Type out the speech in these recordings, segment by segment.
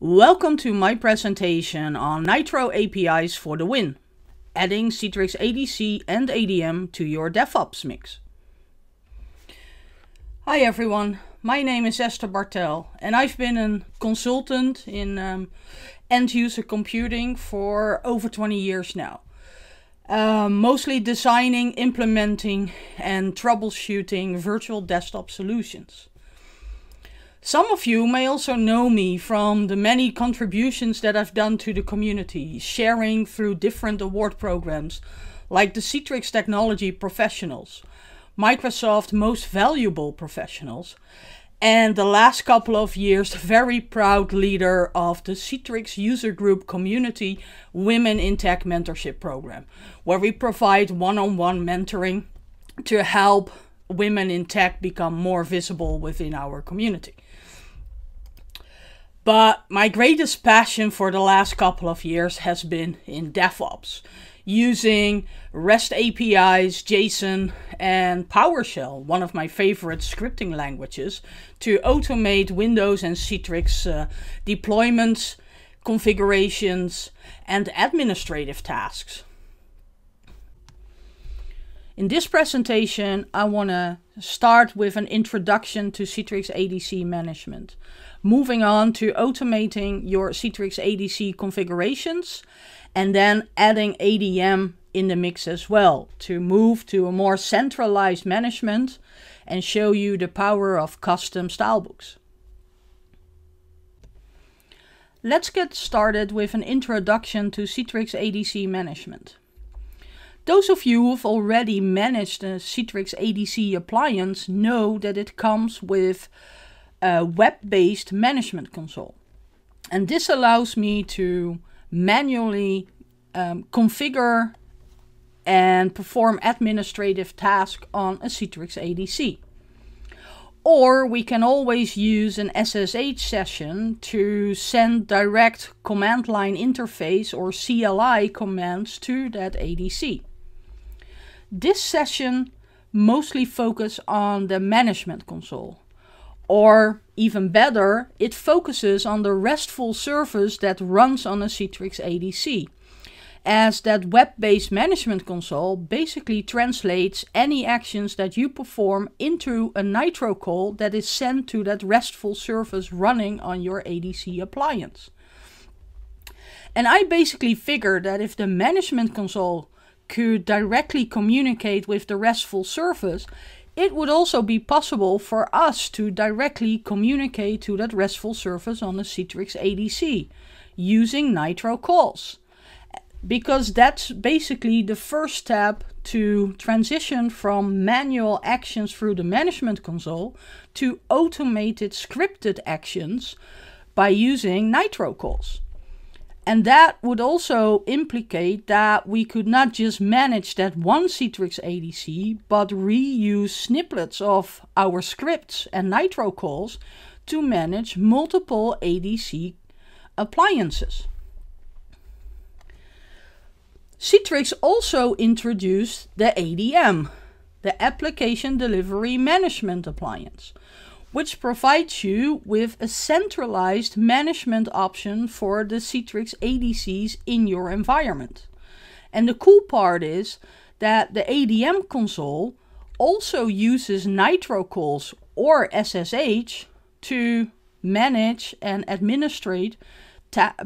Welcome to my presentation on Nitro APIs for the win, adding Citrix ADC and ADM to your DevOps mix. Hi everyone, my name is Esther Bartel and I've been a consultant in um, end-user computing for over 20 years now. Uh, mostly designing, implementing and troubleshooting virtual desktop solutions. Some of you may also know me from the many contributions that I've done to the community, sharing through different award programs like the Citrix Technology Professionals, Microsoft Most Valuable Professionals, and the last couple of years, very proud leader of the Citrix User Group Community Women in Tech Mentorship Program, where we provide one on one mentoring to help women in tech become more visible within our community. But my greatest passion for the last couple of years has been in DevOps, using REST APIs, JSON, and PowerShell, one of my favorite scripting languages, to automate Windows and Citrix uh, deployments, configurations, and administrative tasks. In this presentation, I want to start with an introduction to Citrix ADC management, moving on to automating your Citrix ADC configurations, and then adding ADM in the mix as well to move to a more centralized management and show you the power of custom stylebooks. Let's get started with an introduction to Citrix ADC management. Those of you who've already managed a Citrix ADC appliance know that it comes with a web-based management console. And this allows me to manually um, configure and perform administrative tasks on a Citrix ADC. Or we can always use an SSH session to send direct command line interface or CLI commands to that ADC. This session mostly focus on the management console. Or even better, it focuses on the RESTful service that runs on a Citrix ADC, as that web-based management console basically translates any actions that you perform into a Nitro call that is sent to that RESTful service running on your ADC appliance. And I basically figured that if the management console could directly communicate with the RESTful service, it would also be possible for us to directly communicate to that RESTful service on the Citrix ADC using Nitro calls. Because that's basically the first step to transition from manual actions through the management console to automated scripted actions by using Nitro calls. And that would also implicate that we could not just manage that one Citrix ADC, but reuse snippets of our scripts and Nitro calls to manage multiple ADC appliances. Citrix also introduced the ADM, the Application Delivery Management Appliance, which provides you with a centralized management option for the Citrix ADCs in your environment. And the cool part is that the ADM console also uses Nitro calls or SSH to manage and administrate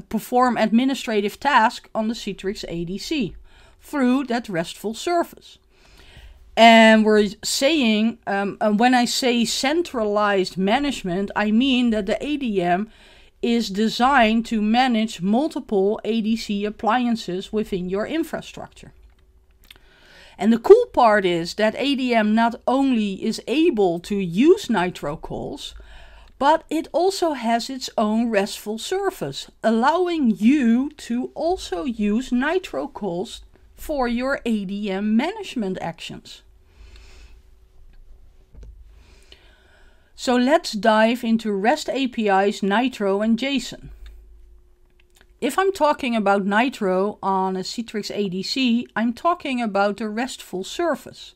perform administrative tasks on the Citrix ADC through that RESTful service. And we're saying, um, uh, when I say centralized management, I mean that the ADM is designed to manage multiple ADC appliances within your infrastructure. And the cool part is that ADM not only is able to use Nitro calls, but it also has its own RESTful service, allowing you to also use Nitro calls for your ADM management actions. So let's dive into REST APIs Nitro and JSON. If I'm talking about Nitro on a Citrix ADC, I'm talking about the RESTful surface.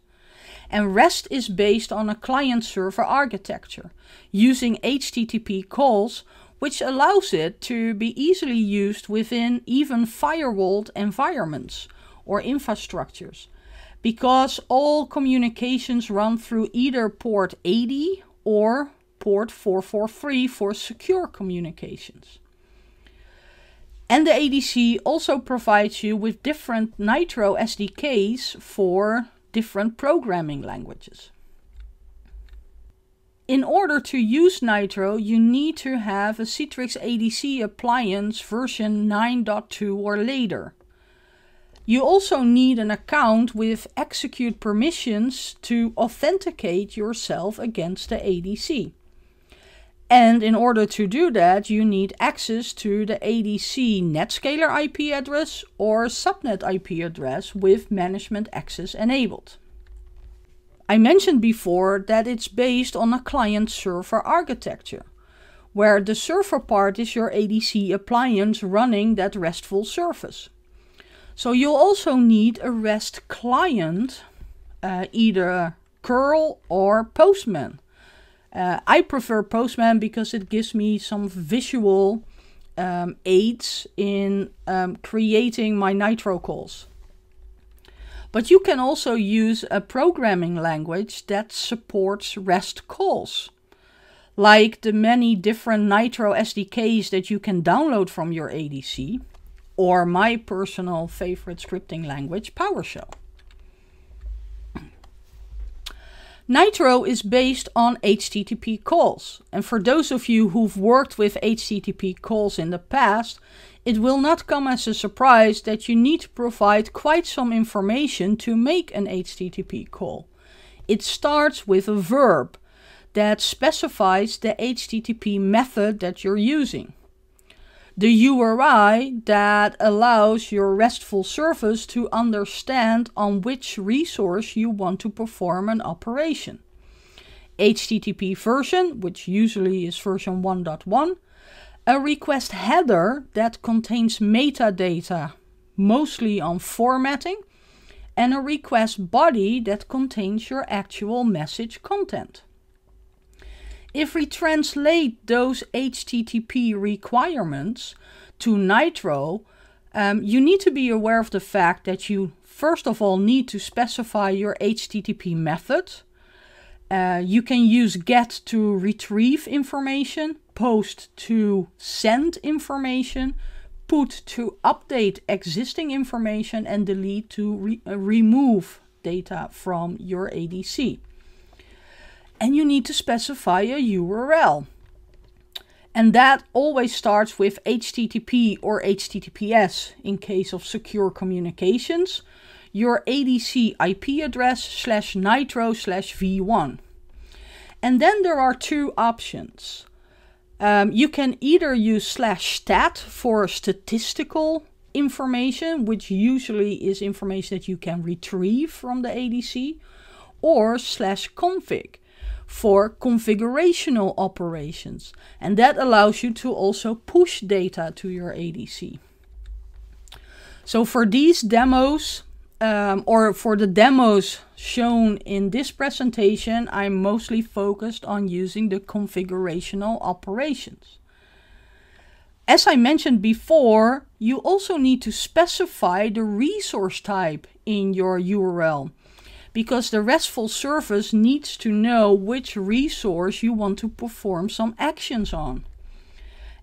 And REST is based on a client-server architecture, using HTTP calls, which allows it to be easily used within even firewalled environments or infrastructures, because all communications run through either port 80 or port 443 for secure communications. And the ADC also provides you with different Nitro SDKs for different programming languages. In order to use Nitro, you need to have a Citrix ADC appliance version 9.2 or later. You also need an account with execute permissions to authenticate yourself against the ADC. And in order to do that, you need access to the ADC Netscaler IP address or subnet IP address with management access enabled. I mentioned before that it's based on a client server architecture, where the server part is your ADC appliance running that RESTful service. So you'll also need a REST client, uh, either curl or Postman. Uh, I prefer Postman because it gives me some visual um, aids in um, creating my Nitro calls. But you can also use a programming language that supports REST calls, like the many different Nitro SDKs that you can download from your ADC or my personal favorite scripting language, PowerShell. Nitro is based on HTTP calls. And for those of you who've worked with HTTP calls in the past, it will not come as a surprise that you need to provide quite some information to make an HTTP call. It starts with a verb that specifies the HTTP method that you're using the URI that allows your RESTful service to understand on which resource you want to perform an operation. HTTP version, which usually is version 1.1, a request header that contains metadata, mostly on formatting, and a request body that contains your actual message content. If we translate those HTTP requirements to Nitro, um, you need to be aware of the fact that you first of all need to specify your HTTP method. Uh, you can use get to retrieve information, post to send information, put to update existing information, and delete to re uh, remove data from your ADC and you need to specify a URL. And that always starts with HTTP or HTTPS in case of secure communications, your ADC IP address slash nitro slash v1. And then there are two options. Um, you can either use slash stat for statistical information, which usually is information that you can retrieve from the ADC, or slash config, for configurational operations. And that allows you to also push data to your ADC. So for these demos, um, or for the demos shown in this presentation, I'm mostly focused on using the configurational operations. As I mentioned before, you also need to specify the resource type in your URL because the RESTful service needs to know which resource you want to perform some actions on.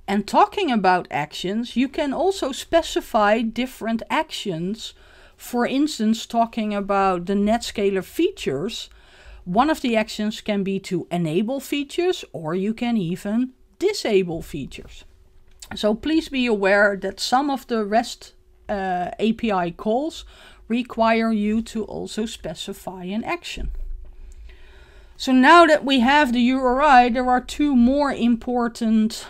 And talking about actions, you can also specify different actions. For instance, talking about the NetScaler features, one of the actions can be to enable features or you can even disable features. So please be aware that some of the REST uh, API calls require you to also specify an action. So now that we have the URI, there are two more important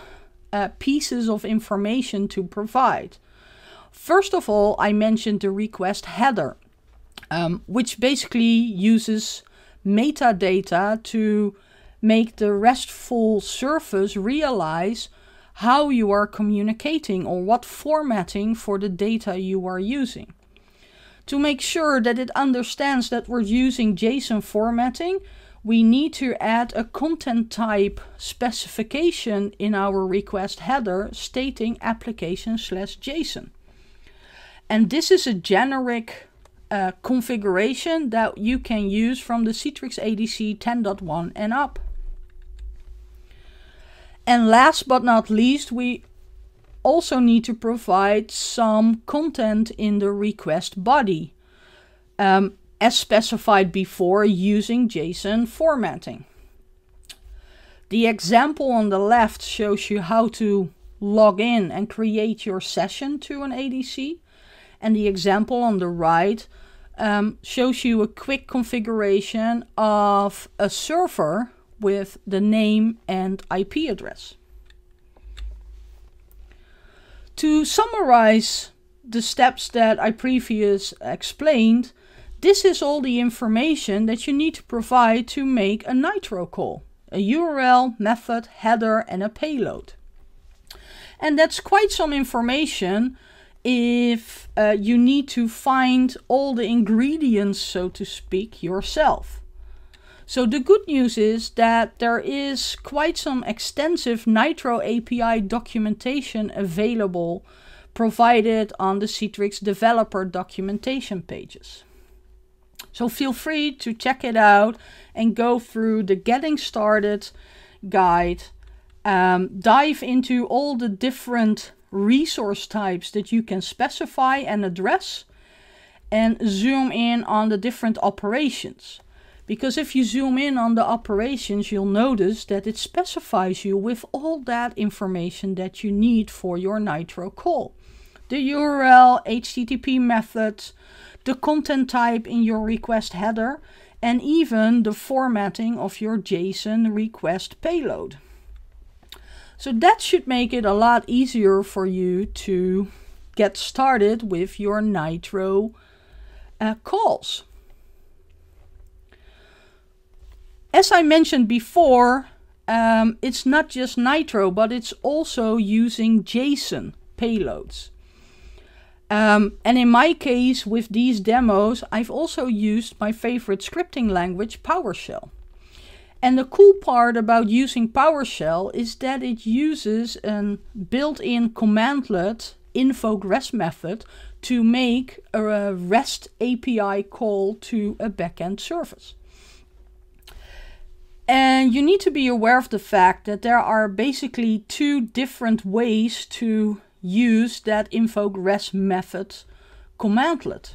uh, pieces of information to provide. First of all, I mentioned the request header, um, which basically uses metadata to make the RESTful service realize how you are communicating or what formatting for the data you are using. To make sure that it understands that we're using JSON formatting, we need to add a content type specification in our request header stating application slash JSON. And this is a generic uh, configuration that you can use from the Citrix ADC 10.1 and up. And last but not least, we also need to provide some content in the request body, um, as specified before using JSON formatting. The example on the left shows you how to log in and create your session to an ADC. And the example on the right um, shows you a quick configuration of a server with the name and IP address. To summarize the steps that I previously explained, this is all the information that you need to provide to make a Nitro call, a URL, method, header and a payload. And that's quite some information if uh, you need to find all the ingredients, so to speak, yourself. So the good news is that there is quite some extensive Nitro API documentation available provided on the Citrix developer documentation pages. So feel free to check it out and go through the getting started guide. Um, dive into all the different resource types that you can specify and address and zoom in on the different operations. Because if you zoom in on the operations, you'll notice that it specifies you with all that information that you need for your Nitro call. The URL, HTTP method, the content type in your request header, and even the formatting of your JSON request payload. So that should make it a lot easier for you to get started with your Nitro uh, calls. As I mentioned before, um, it's not just Nitro, but it's also using JSON payloads. Um, and in my case, with these demos, I've also used my favorite scripting language, PowerShell. And the cool part about using PowerShell is that it uses a built-in commandlet invoke method to make a REST API call to a backend service. And you need to be aware of the fact that there are basically two different ways to use that infogress method commandlet.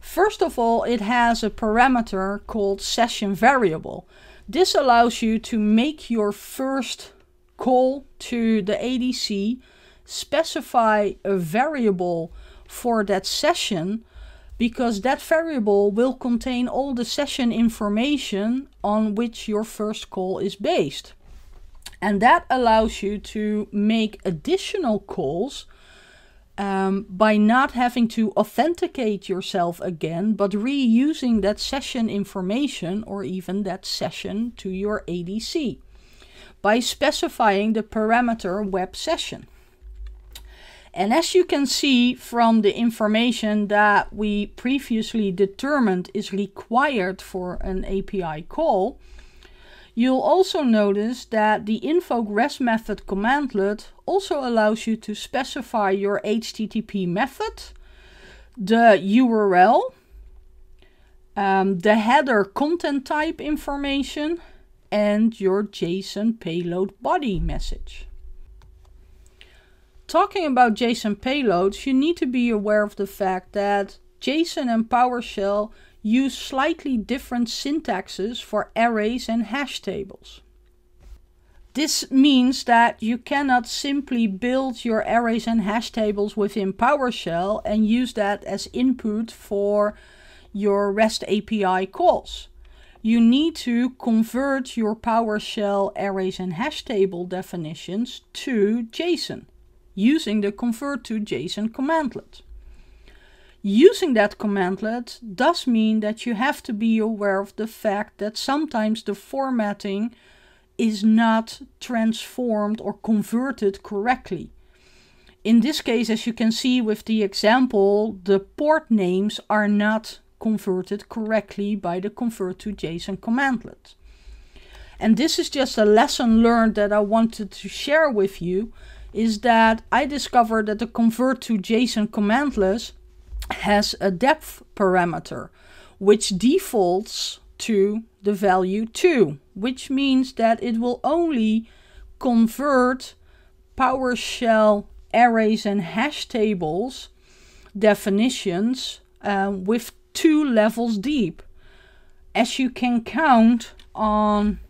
First of all, it has a parameter called session variable. This allows you to make your first call to the ADC, specify a variable for that session because that variable will contain all the session information on which your first call is based. And that allows you to make additional calls um, by not having to authenticate yourself again, but reusing that session information or even that session to your ADC by specifying the parameter web session. And as you can see from the information that we previously determined is required for an API call, you'll also notice that the infogress method commandlet also allows you to specify your HTTP method, the URL, um, the header content type information, and your JSON payload body message. Talking about JSON payloads, you need to be aware of the fact that JSON and PowerShell use slightly different syntaxes for arrays and hash tables. This means that you cannot simply build your arrays and hash tables within PowerShell and use that as input for your REST API calls. You need to convert your PowerShell arrays and hash table definitions to JSON using the convert to JSON commandlet. Using that commandlet does mean that you have to be aware of the fact that sometimes the formatting is not transformed or converted correctly. In this case, as you can see with the example, the port names are not converted correctly by the convert to JSON commandlet. And this is just a lesson learned that I wanted to share with you is that I discovered that the convert to JSON commandless has a depth parameter, which defaults to the value 2, which means that it will only convert PowerShell arrays and hash tables definitions uh, with two levels deep. As you can count on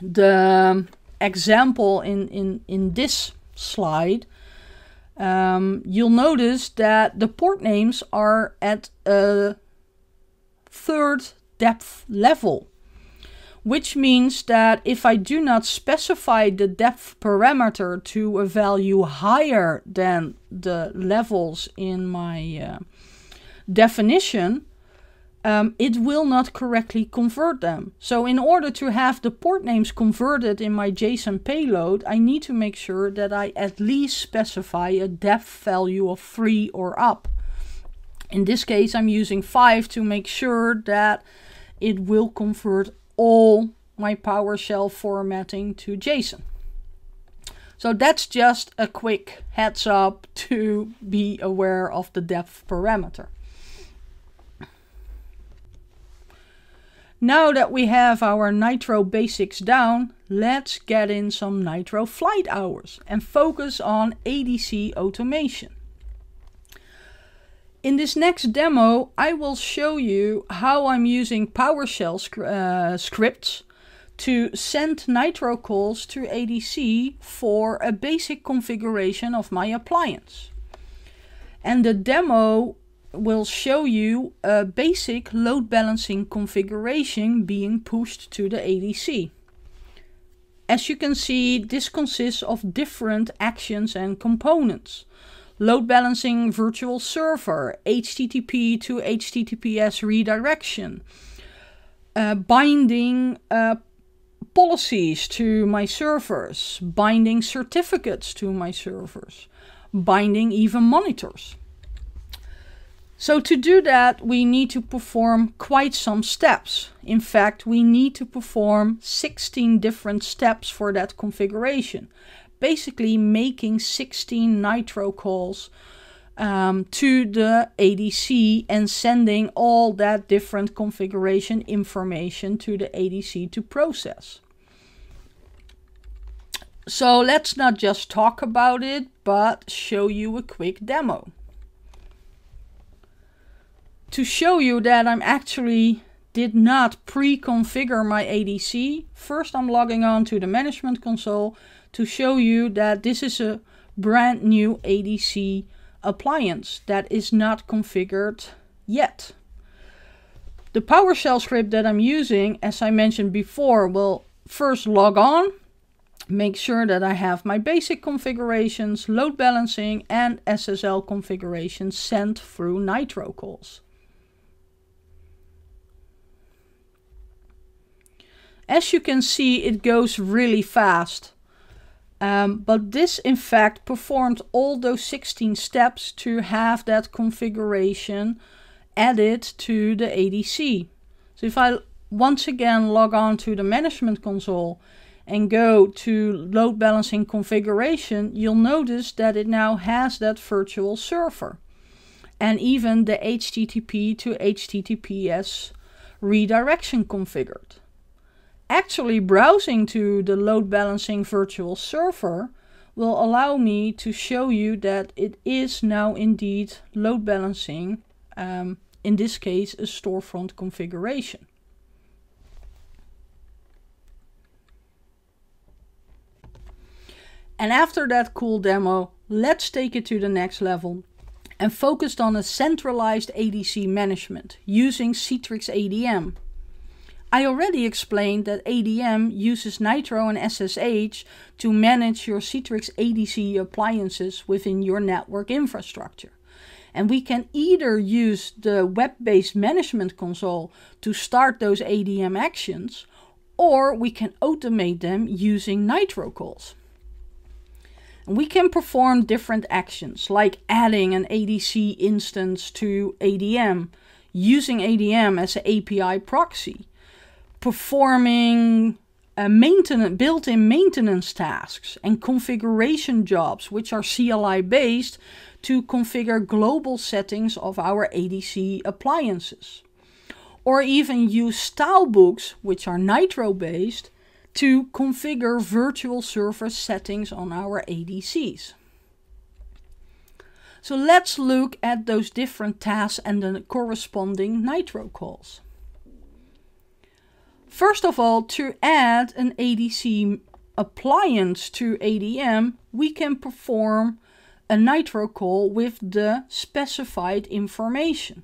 the example in, in, in this slide, um, you'll notice that the port names are at a third depth level, which means that if I do not specify the depth parameter to a value higher than the levels in my uh, definition, um, it will not correctly convert them. So in order to have the port names converted in my JSON payload, I need to make sure that I at least specify a depth value of 3 or up. In this case, I'm using 5 to make sure that it will convert all my PowerShell formatting to JSON. So that's just a quick heads up to be aware of the depth parameter. Now that we have our Nitro basics down, let's get in some Nitro flight hours and focus on ADC automation. In this next demo, I will show you how I'm using PowerShell uh, scripts to send Nitro calls to ADC for a basic configuration of my appliance. And the demo will show you a basic load balancing configuration being pushed to the ADC. As you can see, this consists of different actions and components. Load balancing virtual server, HTTP to HTTPS redirection, uh, binding uh, policies to my servers, binding certificates to my servers, binding even monitors. So to do that, we need to perform quite some steps. In fact, we need to perform 16 different steps for that configuration. Basically making 16 Nitro calls um, to the ADC and sending all that different configuration information to the ADC to process. So let's not just talk about it, but show you a quick demo to show you that I'm actually did not pre-configure my ADC. First I'm logging on to the management console to show you that this is a brand new ADC appliance that is not configured yet. The PowerShell script that I'm using, as I mentioned before, will first log on, make sure that I have my basic configurations, load balancing and SSL configurations sent through Nitro calls. As you can see, it goes really fast. Um, but this in fact performed all those 16 steps to have that configuration added to the ADC. So if I once again log on to the management console and go to load balancing configuration, you'll notice that it now has that virtual server and even the HTTP to HTTPS redirection configured. Actually browsing to the load balancing virtual server will allow me to show you that it is now indeed load balancing, um, in this case a storefront configuration. And after that cool demo, let's take it to the next level and focused on a centralized ADC management using Citrix ADM. I already explained that ADM uses Nitro and SSH to manage your Citrix ADC appliances within your network infrastructure. And we can either use the web-based management console to start those ADM actions, or we can automate them using Nitro calls. And we can perform different actions like adding an ADC instance to ADM, using ADM as an API proxy, performing uh, maintenance, built-in maintenance tasks and configuration jobs, which are CLI-based, to configure global settings of our ADC appliances. Or even use stylebooks, which are Nitro-based, to configure virtual server settings on our ADCs. So let's look at those different tasks and the corresponding Nitro calls. First of all, to add an ADC appliance to ADM, we can perform a nitro call with the specified information.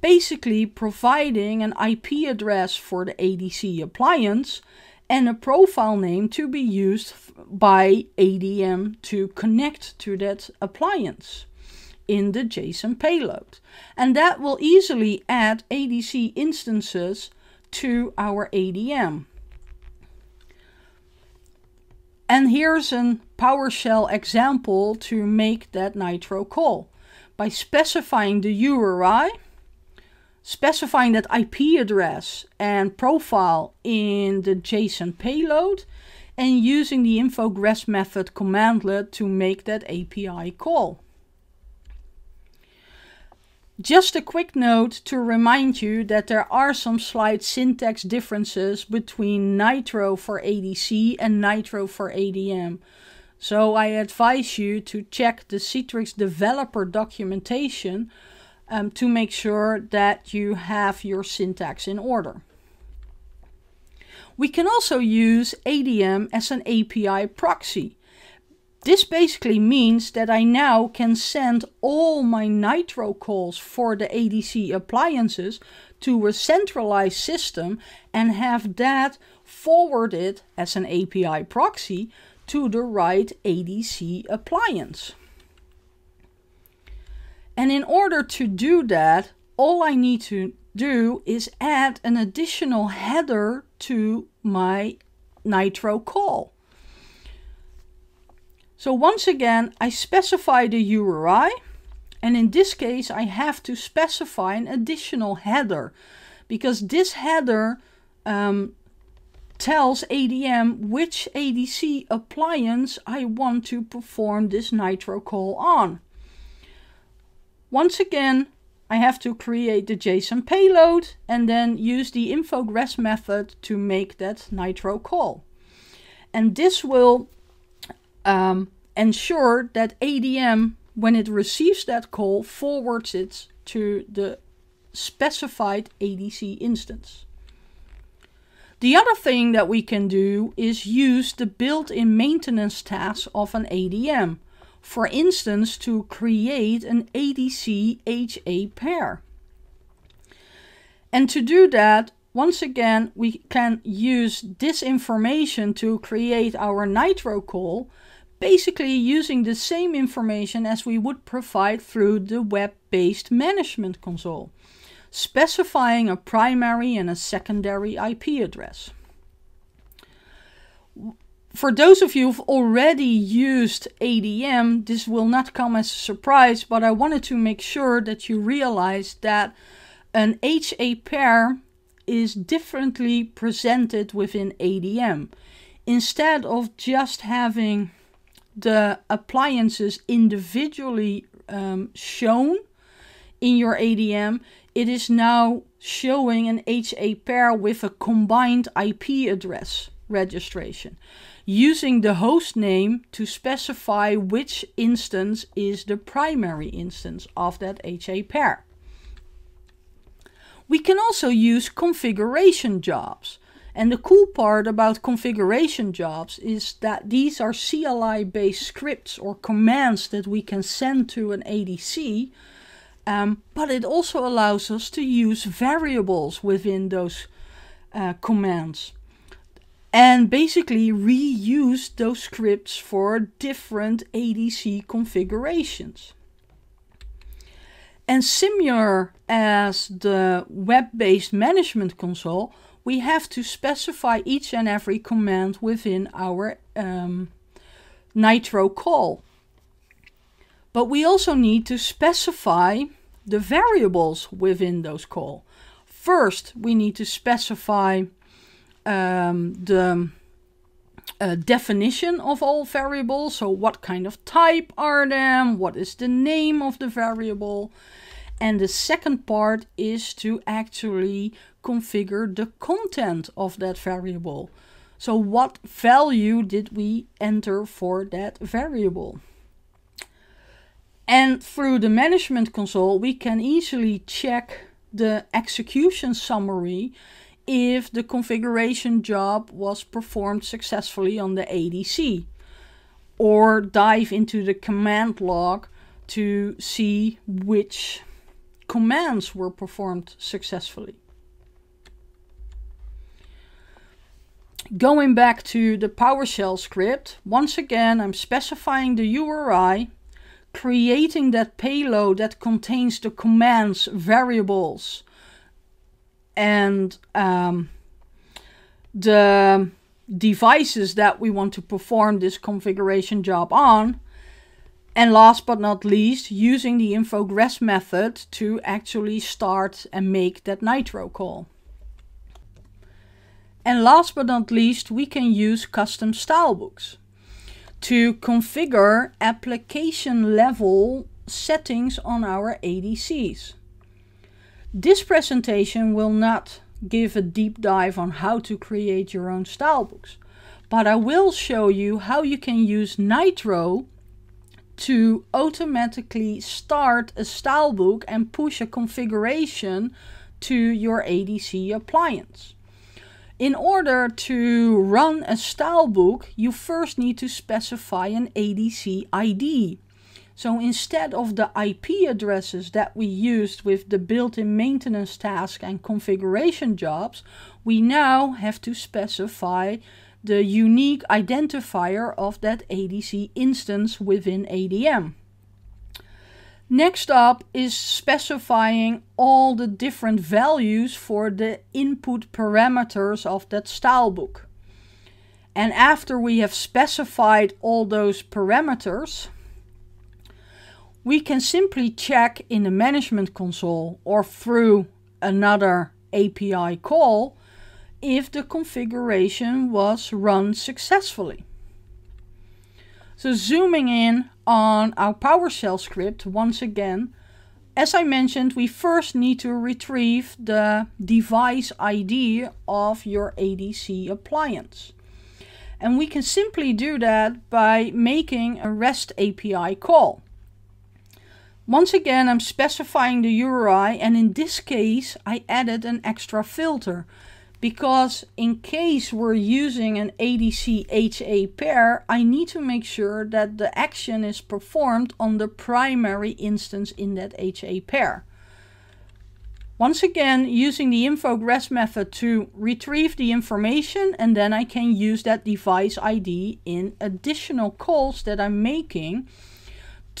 Basically providing an IP address for the ADC appliance and a profile name to be used by ADM to connect to that appliance in the JSON payload. And that will easily add ADC instances to our ADM. And here's a PowerShell example to make that Nitro call. By specifying the URI, specifying that IP address and profile in the JSON payload, and using the infogress method commandlet to make that API call. Just a quick note to remind you that there are some slight syntax differences between Nitro for ADC and Nitro for ADM. So I advise you to check the Citrix developer documentation um, to make sure that you have your syntax in order. We can also use ADM as an API proxy. This basically means that I now can send all my Nitro calls for the ADC appliances to a centralized system and have that forwarded as an API proxy to the right ADC appliance. And in order to do that, all I need to do is add an additional header to my Nitro call. So once again, I specify the URI, and in this case, I have to specify an additional header because this header um, tells ADM which ADC appliance I want to perform this nitro call on. Once again, I have to create the JSON payload and then use the infogress method to make that nitro call. And this will um, ensure that ADM, when it receives that call, forwards it to the specified ADC instance. The other thing that we can do is use the built-in maintenance tasks of an ADM. For instance, to create an ADC-HA pair. And to do that, once again, we can use this information to create our Nitro call, basically using the same information as we would provide through the web-based management console, specifying a primary and a secondary IP address. For those of you who've already used ADM, this will not come as a surprise, but I wanted to make sure that you realize that an HA pair is differently presented within ADM. Instead of just having the appliances individually um, shown in your ADM, it is now showing an HA pair with a combined IP address registration using the host name to specify which instance is the primary instance of that HA pair. We can also use configuration jobs. And the cool part about configuration jobs is that these are CLI based scripts or commands that we can send to an ADC. Um, but it also allows us to use variables within those uh, commands and basically reuse those scripts for different ADC configurations. And similar as the web-based management console, we have to specify each and every command within our um, Nitro call. But we also need to specify the variables within those call. First, we need to specify um, the a definition of all variables. So what kind of type are them? What is the name of the variable? And the second part is to actually configure the content of that variable. So what value did we enter for that variable? And through the management console, we can easily check the execution summary if the configuration job was performed successfully on the ADC or dive into the command log to see which commands were performed successfully. Going back to the PowerShell script, once again I'm specifying the URI, creating that payload that contains the commands variables and um, the devices that we want to perform this configuration job on. And last but not least, using the infogress method to actually start and make that Nitro call. And last but not least, we can use custom stylebooks to configure application level settings on our ADCs. This presentation will not give a deep dive on how to create your own style books, but I will show you how you can use Nitro to automatically start a style book and push a configuration to your ADC appliance. In order to run a style book, you first need to specify an ADC ID. So instead of the IP addresses that we used with the built-in maintenance task and configuration jobs, we now have to specify the unique identifier of that ADC instance within ADM. Next up is specifying all the different values for the input parameters of that stylebook. And after we have specified all those parameters, we can simply check in the management console or through another API call if the configuration was run successfully. So zooming in on our PowerShell script once again, as I mentioned, we first need to retrieve the device ID of your ADC appliance. And we can simply do that by making a REST API call. Once again, I'm specifying the URI and in this case, I added an extra filter because in case we're using an ADC HA pair, I need to make sure that the action is performed on the primary instance in that HA pair. Once again, using the infogress method to retrieve the information and then I can use that device ID in additional calls that I'm making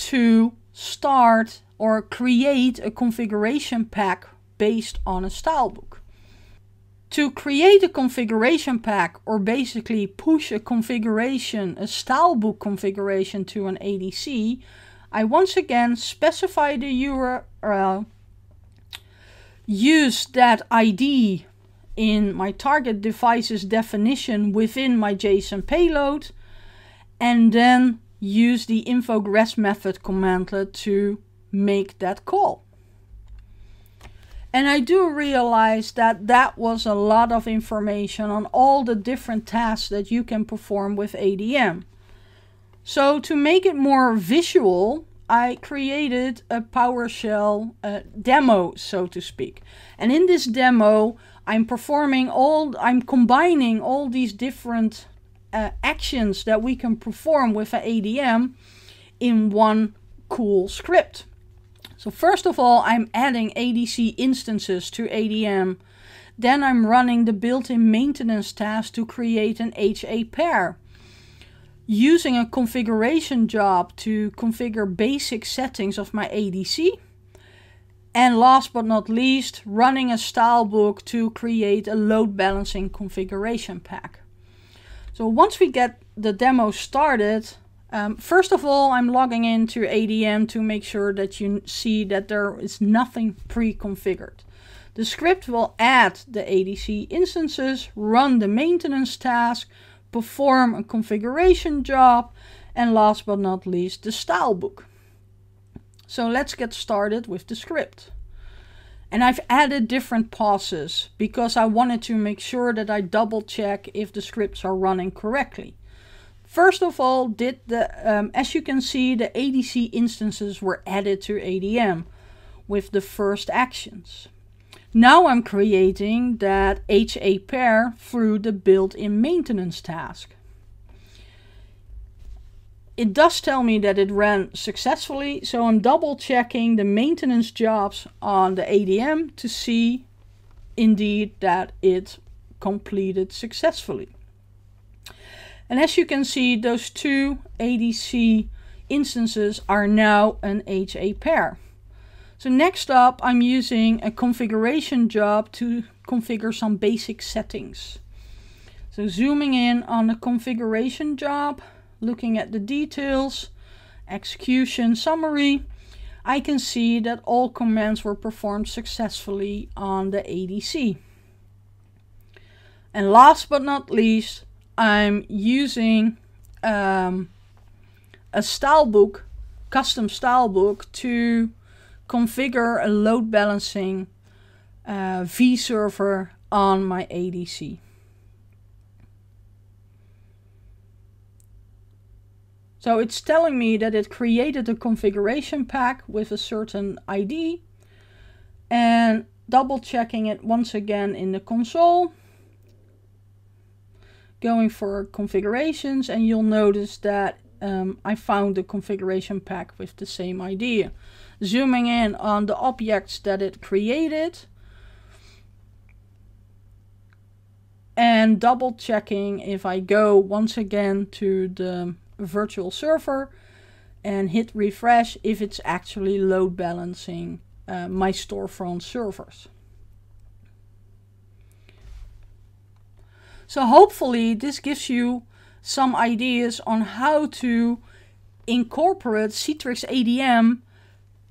to start or create a configuration pack based on a style book. To create a configuration pack or basically push a configuration, a style book configuration to an ADC, I once again specify the URL, use that ID in my target device's definition within my JSON payload, and then use the infogress method commandlet to make that call. And I do realize that that was a lot of information on all the different tasks that you can perform with ADM. So to make it more visual, I created a PowerShell uh, demo, so to speak. And in this demo, I'm performing all, I'm combining all these different uh, actions that we can perform with an ADM in one cool script. So first of all, I'm adding ADC instances to ADM. Then I'm running the built-in maintenance task to create an HA pair. Using a configuration job to configure basic settings of my ADC. And last but not least, running a stylebook to create a load balancing configuration pack. So once we get the demo started, um, first of all, I'm logging into ADM to make sure that you see that there is nothing pre-configured. The script will add the ADC instances, run the maintenance task, perform a configuration job, and last but not least, the style book. So let's get started with the script. And I've added different pauses because I wanted to make sure that I double check if the scripts are running correctly. First of all, did the um, as you can see, the ADC instances were added to ADM with the first actions. Now I'm creating that HA pair through the built-in maintenance task it does tell me that it ran successfully. So I'm double checking the maintenance jobs on the ADM to see indeed that it completed successfully. And as you can see, those two ADC instances are now an HA pair. So next up, I'm using a configuration job to configure some basic settings. So zooming in on the configuration job, looking at the details, execution summary, I can see that all commands were performed successfully on the ADC. And last but not least, I'm using um, a stylebook, custom stylebook to configure a load balancing uh, vServer on my ADC. So it's telling me that it created a configuration pack with a certain ID and double checking it once again in the console going for configurations and you'll notice that um, I found the configuration pack with the same ID. Zooming in on the objects that it created and double checking if I go once again to the virtual server and hit refresh if it's actually load balancing uh, my storefront servers. So hopefully this gives you some ideas on how to incorporate Citrix ADM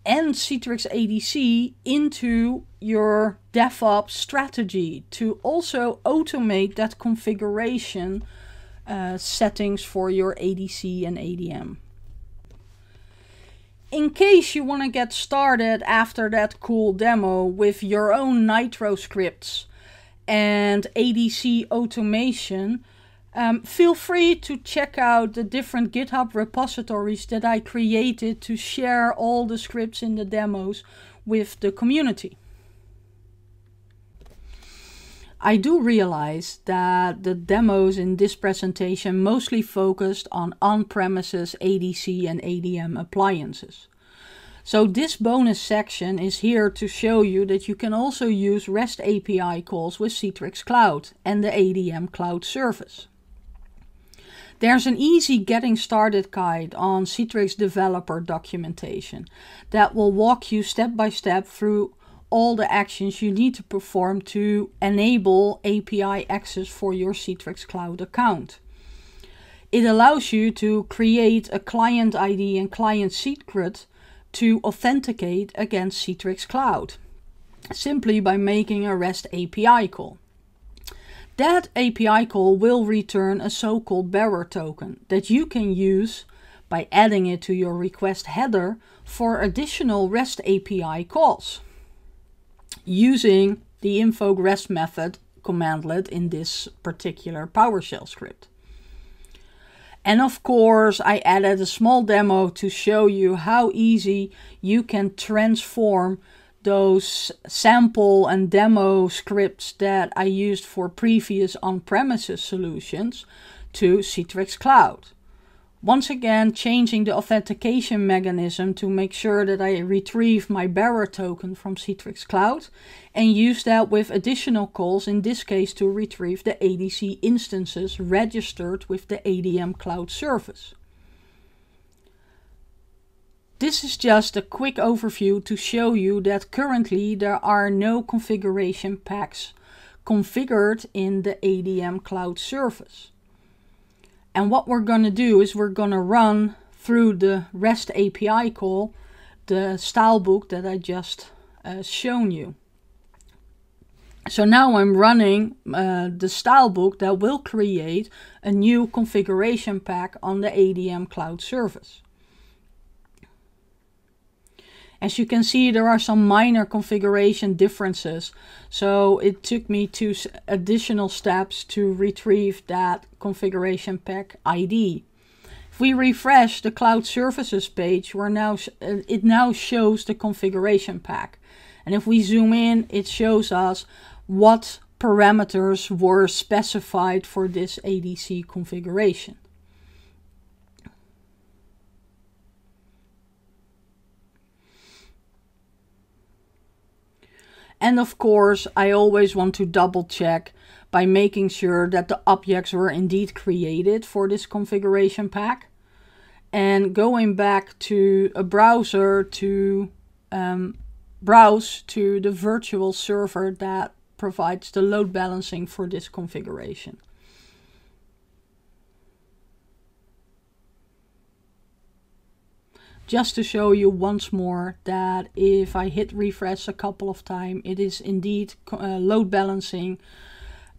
and Citrix ADC into your DevOps strategy to also automate that configuration uh, settings for your ADC and ADM. In case you want to get started after that cool demo with your own Nitro scripts and ADC automation, um, feel free to check out the different GitHub repositories that I created to share all the scripts in the demos with the community. I do realize that the demos in this presentation mostly focused on on-premises ADC and ADM appliances. So this bonus section is here to show you that you can also use REST API calls with Citrix Cloud and the ADM Cloud Service. There's an easy getting started guide on Citrix developer documentation that will walk you step by step through all the actions you need to perform to enable API access for your Citrix Cloud account. It allows you to create a client ID and client secret to authenticate against Citrix Cloud simply by making a REST API call. That API call will return a so-called bearer token that you can use by adding it to your request header for additional REST API calls using the infogress method commandlet in this particular PowerShell script. And of course, I added a small demo to show you how easy you can transform those sample and demo scripts that I used for previous on-premises solutions to Citrix Cloud. Once again, changing the authentication mechanism to make sure that I retrieve my bearer token from Citrix Cloud and use that with additional calls, in this case to retrieve the ADC instances registered with the ADM Cloud service. This is just a quick overview to show you that currently there are no configuration packs configured in the ADM Cloud service. And what we're going to do is we're going to run through the REST API call the style book that I just uh, shown you. So now I'm running uh, the book that will create a new configuration pack on the ADM cloud service. As you can see, there are some minor configuration differences. So it took me two additional steps to retrieve that configuration pack ID. If we refresh the cloud services page, we're now uh, it now shows the configuration pack. And if we zoom in, it shows us what parameters were specified for this ADC configuration. And of course, I always want to double check by making sure that the objects were indeed created for this configuration pack. And going back to a browser to um, browse to the virtual server that provides the load balancing for this configuration. just to show you once more that if I hit refresh a couple of times, it is indeed uh, load balancing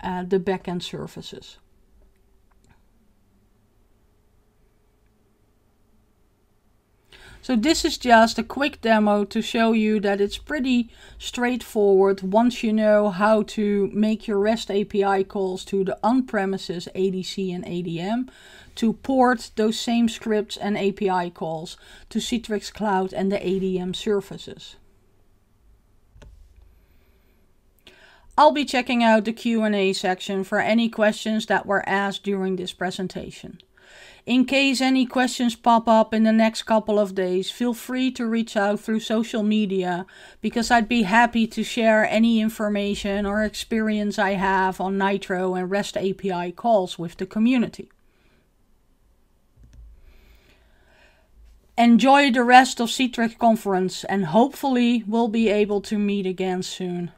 uh, the backend services. So this is just a quick demo to show you that it's pretty straightforward once you know how to make your REST API calls to the on-premises ADC and ADM to port those same scripts and API calls to Citrix Cloud and the ADM services. I'll be checking out the Q&A section for any questions that were asked during this presentation. In case any questions pop up in the next couple of days, feel free to reach out through social media because I'd be happy to share any information or experience I have on Nitro and REST API calls with the community. enjoy the rest of CTREC conference and hopefully we'll be able to meet again soon.